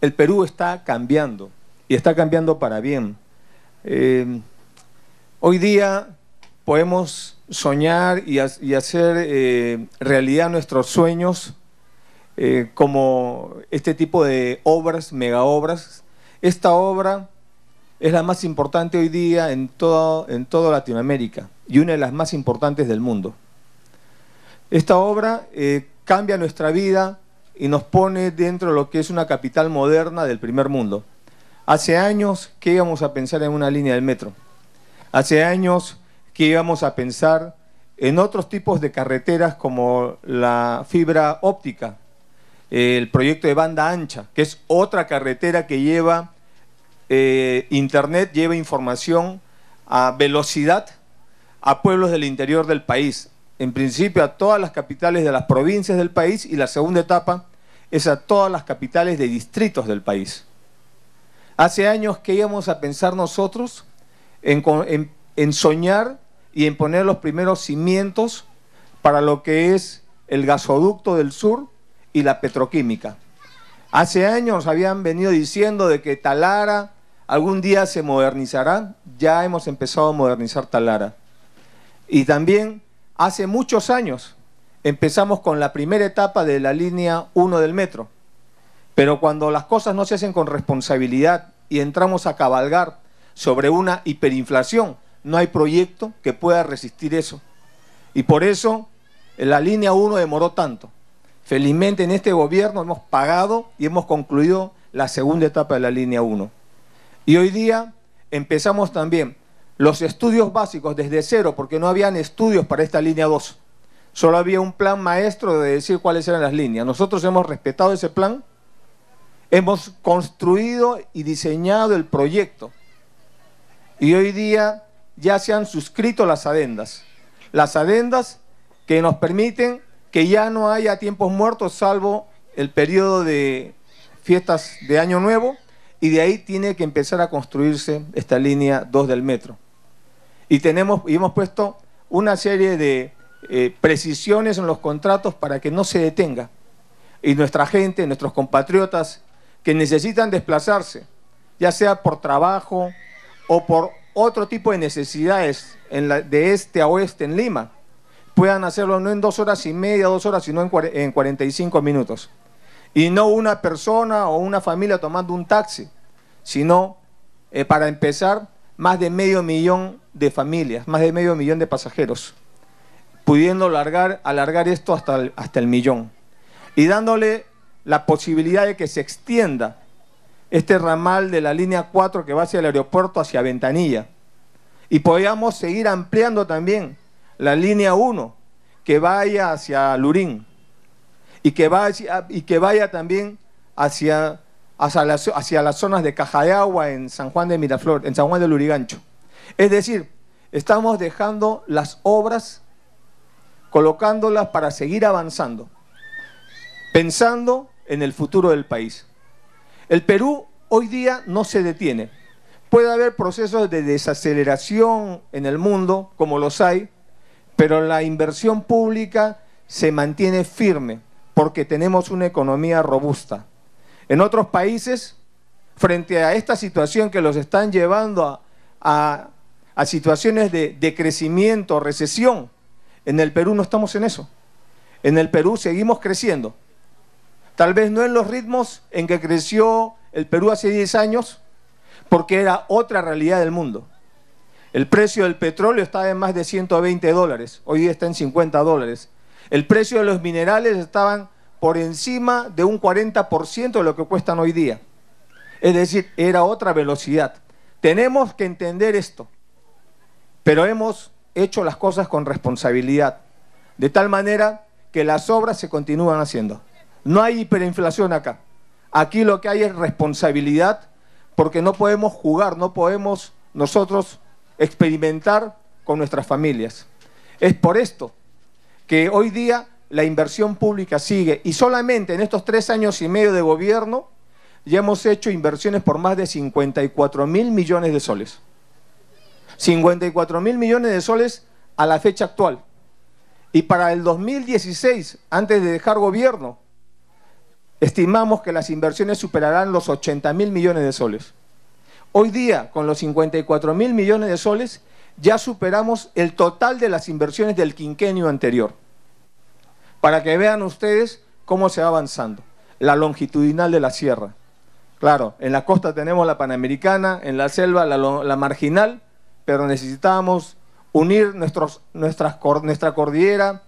El Perú está cambiando y está cambiando para bien. Eh, hoy día podemos soñar y, hacer eh, realidad nuestros sueños eh, como este tipo de obras, mega obras. Esta obra es la más importante hoy día en, todo, en toda Latinoamérica y una de las más importantes del mundo. Esta obra cambia nuestra vida, y nos pone dentro de lo que es una capital moderna del primer mundo. Hace años que íbamos a pensar en una línea del metro. Hace años que íbamos a pensar en otros tipos de carreteras como la fibra óptica, el proyecto de banda ancha, que es otra carretera que lleva eh, Internet, lleva información a velocidad a pueblos del interior del país, en principio a todas las capitales de las provincias del país y la segunda etapa es a todas las capitales de distritos del país. Hace años que íbamos a pensar nosotros en, soñar y en poner los primeros cimientos para lo que es el gasoducto del sur y la petroquímica. Hace años habían venido diciendo de que Talara algún día se modernizará, ya hemos empezado a modernizar Talara. Y también hace muchos años empezamos con la primera etapa de la línea 1 del metro. Pero cuando las cosas no se hacen con responsabilidad y entramos a cabalgar sobre una hiperinflación, no hay proyecto que pueda resistir eso. Y por eso la línea 1 demoró tanto. Felizmente en este gobierno hemos pagado y hemos concluido la segunda etapa de la línea 1. Y hoy día empezamos también los estudios básicos desde cero, porque no habían estudios para esta línea 2. Solo había un plan maestro de decir cuáles eran las líneas. Nosotros hemos respetado ese plan, hemos construido y diseñado el proyecto. Y hoy día ya se han suscrito las adendas. Las adendas que nos permiten que ya no haya tiempos muertos salvo el periodo de fiestas de Año Nuevo y de ahí tiene que empezar a construirse esta línea 2 del metro. Y tenemos y hemos puesto una serie de eh, precisiones en los contratos para que no se detenga. Y nuestra gente, nuestros compatriotas que necesitan desplazarse, ya sea por trabajo o por otro tipo de necesidades en de este a oeste en Lima, puedan hacerlo no en dos horas y media, dos horas, sino en, 45 minutos. Y no una persona o una familia tomando un taxi, sino, eh, para empezar, más de medio millón de familias, más de medio millón de pasajeros pudiendo alargar, alargar esto hasta el, hasta el millón y dándole la posibilidad de que se extienda este ramal de la línea 4 que va hacia el aeropuerto, hacia Ventanilla. Y podíamos seguir ampliando también la línea 1 que vaya hacia Lurín y que vaya, y que vaya también hacia, hacia, las, hacia las zonas de agua en San Juan de Miraflor, en San Juan de Lurigancho. Es decir, estamos dejando las obras colocándolas para seguir avanzando, pensando en el futuro del país. El Perú hoy día no se detiene. Puede haber procesos de desaceleración en el mundo, como los hay, pero la inversión pública se mantiene firme porque tenemos una economía robusta. En otros países, frente a esta situación que los están llevando a, situaciones de, decrecimiento crecimiento, recesión, en el Perú no estamos en eso. En el Perú seguimos creciendo. Tal vez no en los ritmos en que creció el Perú hace 10 años, porque era otra realidad del mundo. El precio del petróleo estaba en más de 120 dólares, hoy está en 50 dólares. El precio de los minerales estaban por encima de un 40% de lo que cuestan hoy día. Es decir, era otra velocidad. Tenemos que entender esto, pero hemos hecho las cosas con responsabilidad, de tal manera que las obras se continúan haciendo. No hay hiperinflación acá. Aquí lo que hay es responsabilidad, porque no podemos jugar, no podemos nosotros experimentar con nuestras familias. Es por esto que hoy día la inversión pública sigue y solamente en estos tres años y medio de gobierno ya hemos hecho inversiones por más de 54 mil millones de soles. 54 mil millones de soles a la fecha actual. Y para el 2016, antes de dejar gobierno, estimamos que las inversiones superarán los 80 mil millones de soles. Hoy día, con los 54 mil millones de soles, ya superamos el total de las inversiones del quinquenio anterior. Para que vean ustedes cómo se va avanzando. La longitudinal de la sierra. Claro, en la costa tenemos la Panamericana, en la selva la, la marginal, pero necesitamos unir nuestras, nuestra cordillera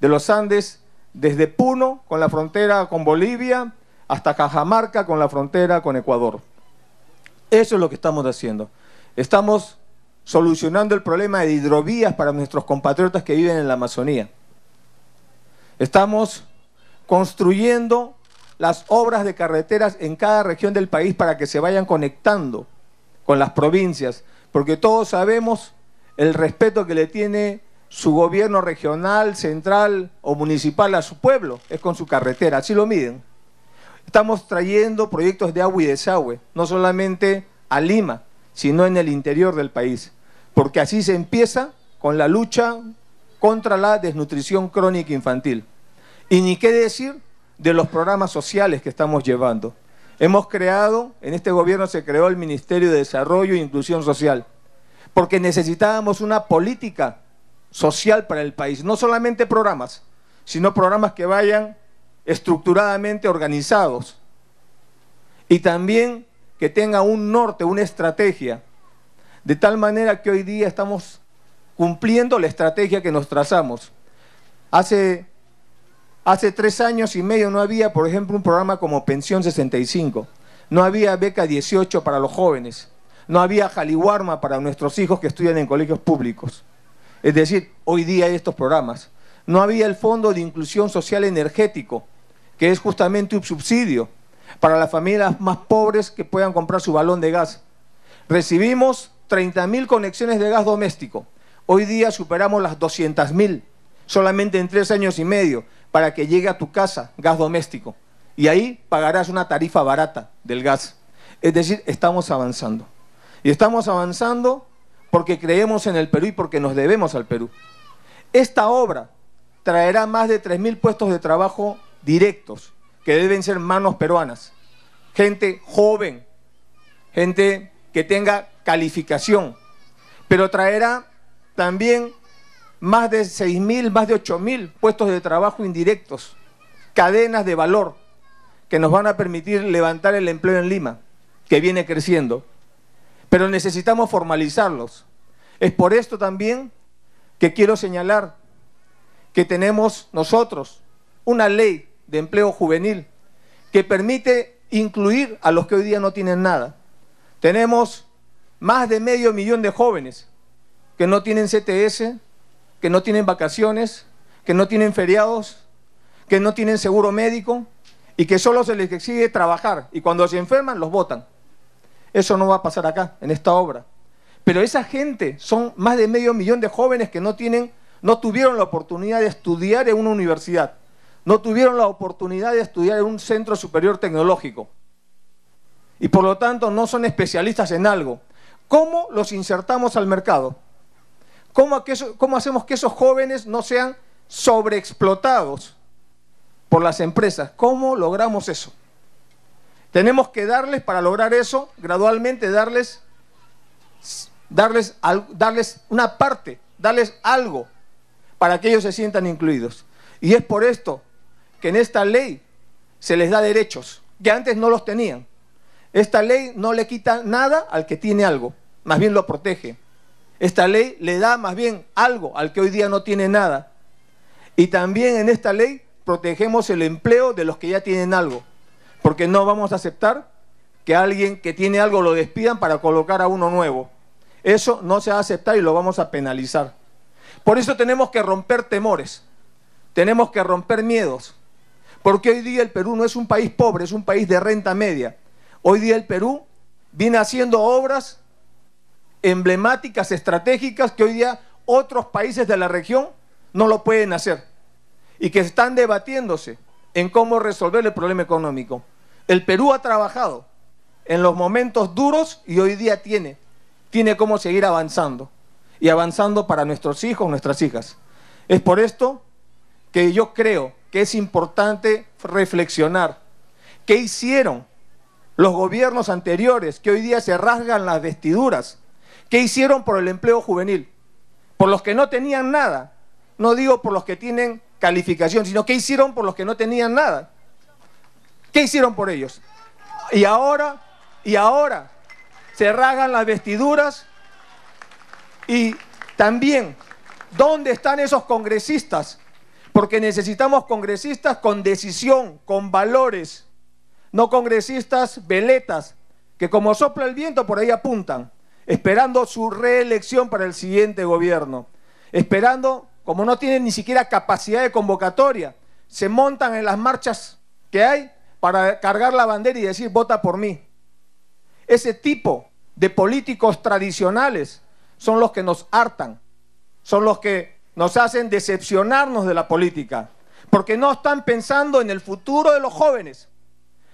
de los Andes desde Puno con la frontera con Bolivia hasta Cajamarca con la frontera con Ecuador. Eso es lo que estamos haciendo. Estamos solucionando el problema de hidrovías para nuestros compatriotas que viven en la Amazonía. Estamos construyendo las obras de carreteras en cada región del país para que se vayan conectando con las provincias, porque todos sabemos el respeto que le tiene su gobierno regional, central o municipal a su pueblo, es con su carretera, así lo miden. Estamos trayendo proyectos de agua y desagüe, no solamente a Lima, sino en el interior del país, porque así se empieza con la lucha contra la desnutrición crónica infantil. Y ni qué decir de los programas sociales que estamos llevando. Hemos creado, en este gobierno se creó el Ministerio de Desarrollo e Inclusión Social, porque necesitábamos una política social para el país, no solamente programas, sino programas que vayan estructuradamente organizados y también que tenga un norte, una estrategia, de tal manera que hoy día estamos cumpliendo la estrategia que nos trazamos. Hace Hace tres años y medio no había, por ejemplo, un programa como Pensión 65. No había beca 18 para los jóvenes. No había jaliwarma para nuestros hijos que estudian en colegios públicos. Es decir, hoy día hay estos programas. No había el Fondo de Inclusión Social Energético, que es justamente un subsidio para las familias más pobres que puedan comprar su balón de gas. Recibimos 30.000 conexiones de gas doméstico. Hoy día superamos las 200.000, solamente en tres años y medio para que llegue a tu casa gas doméstico. Y ahí pagarás una tarifa barata del gas. Es decir, estamos avanzando. Y estamos avanzando porque creemos en el Perú y porque nos debemos al Perú. Esta obra traerá más de 3.000 puestos de trabajo directos, que deben ser manos peruanas. Gente joven, gente que tenga calificación, pero traerá también más de 6.000, más de 8.000 puestos de trabajo indirectos, cadenas de valor que nos van a permitir levantar el empleo en Lima, que viene creciendo. Pero necesitamos formalizarlos. Es por esto también que quiero señalar que tenemos nosotros una ley de empleo juvenil que permite incluir a los que hoy día no tienen nada. Tenemos más de medio millón de jóvenes que no tienen CTS, que no tienen vacaciones, que no tienen feriados, que no tienen seguro médico y que solo se les exige trabajar y cuando se enferman los votan. Eso no va a pasar acá, en esta obra. Pero esa gente son más de medio millón de jóvenes que no tienen, no tuvieron la oportunidad de estudiar en una universidad, no tuvieron la oportunidad de estudiar en un centro superior tecnológico y por lo tanto no son especialistas en algo. ¿Cómo los insertamos al mercado? ¿Cómo, hacemos que esos jóvenes no sean sobreexplotados por las empresas? ¿Cómo logramos eso? Tenemos que darles, para lograr eso, gradualmente darles, darles, darles una parte, darles algo para que ellos se sientan incluidos. Y es por esto que en esta ley se les da derechos que antes no los tenían. Esta ley no le quita nada al que tiene algo, más bien lo protege. Esta ley le da más bien algo al que hoy día no tiene nada. Y también en esta ley protegemos el empleo de los que ya tienen algo, porque no vamos a aceptar que alguien que tiene algo lo despidan para colocar a uno nuevo. Eso no se va a aceptar y lo vamos a penalizar. Por eso tenemos que romper temores, tenemos que romper miedos, porque hoy día el Perú no es un país pobre, es un país de renta media. Hoy día el Perú viene haciendo obras emblemáticas, estratégicas, que hoy día otros países de la región no lo pueden hacer y que están debatiéndose en cómo resolver el problema económico. El Perú ha trabajado en los momentos duros y hoy día tiene, tiene cómo seguir avanzando y avanzando para nuestros hijos, nuestras hijas. Es por esto que yo creo que es importante reflexionar qué hicieron los gobiernos anteriores que hoy día se rasgan las vestiduras ¿Qué hicieron por el empleo juvenil? Por los que no tenían nada. No digo por los que tienen calificación, sino qué hicieron por los que no tenían nada. ¿Qué hicieron por ellos? Y ahora, y ahora, se rasgan las vestiduras y también, ¿dónde están esos congresistas? Porque necesitamos congresistas con decisión, con valores, no congresistas veletas, que como sopla el viento por ahí apuntan esperando su reelección para el siguiente gobierno, esperando, como no tienen ni siquiera capacidad de convocatoria, se montan en las marchas que hay para cargar la bandera y decir vota por mí. Ese tipo de políticos tradicionales son los que nos hartan, son los que nos hacen decepcionarnos de la política, porque no están pensando en el futuro de los jóvenes,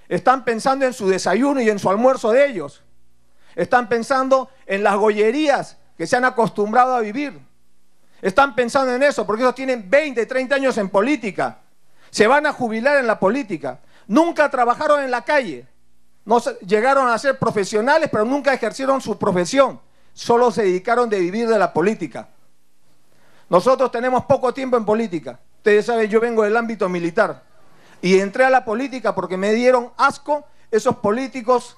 están pensando en su desayuno y en su almuerzo de ellos están pensando en las gollerías que se han acostumbrado a vivir. Están pensando en eso, porque ellos tienen 20, 30 años en política. Se van a jubilar en la política. Nunca trabajaron en la calle. No llegaron a ser profesionales, pero nunca ejercieron su profesión. Solo se dedicaron de vivir de la política. Nosotros tenemos poco tiempo en política. Ustedes saben, yo vengo del ámbito militar. Y entré a la política porque me dieron asco esos políticos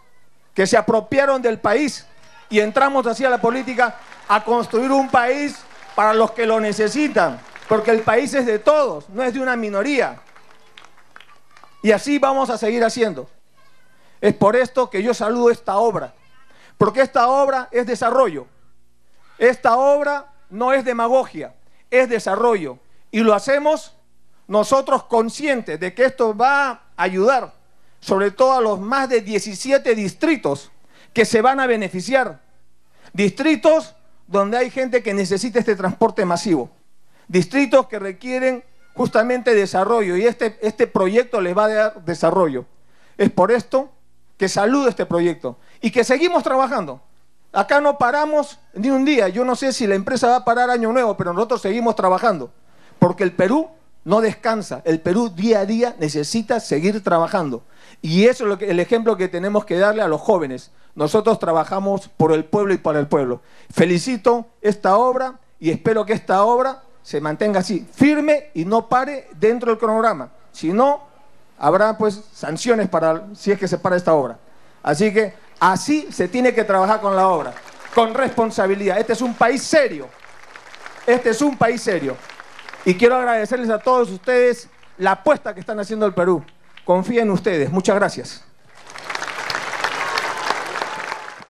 que se apropiaron del país y entramos hacia la política a construir un país para los que lo necesitan, porque el país es de todos, no es de una minoría. Y así vamos a seguir haciendo. Es por esto que yo saludo esta obra, porque esta obra es desarrollo. Esta obra no es demagogia, es desarrollo. Y lo hacemos nosotros conscientes de que esto va a ayudar sobre todo a los más de 17 distritos que se van a beneficiar. Distritos donde hay gente que necesita este transporte masivo. Distritos que requieren justamente desarrollo y este, este proyecto les va a dar desarrollo. Es por esto que saludo este proyecto y que seguimos trabajando. Acá no paramos ni un día. Yo no sé si la empresa va a parar año nuevo, pero nosotros seguimos trabajando. Porque el Perú no descansa. El Perú día a día necesita seguir trabajando. Y eso es el ejemplo que tenemos que darle a los jóvenes. Nosotros trabajamos por el pueblo y para el pueblo. Felicito esta obra y espero que esta obra se mantenga así, firme y no pare dentro del cronograma. Si no, habrá pues sanciones para si es que se para esta obra. Así que así se tiene que trabajar con la obra, con responsabilidad. Este es un país serio. Este es un país serio. Y quiero agradecerles a todos ustedes la apuesta que están haciendo el Perú. Confía en ustedes. Muchas gracias.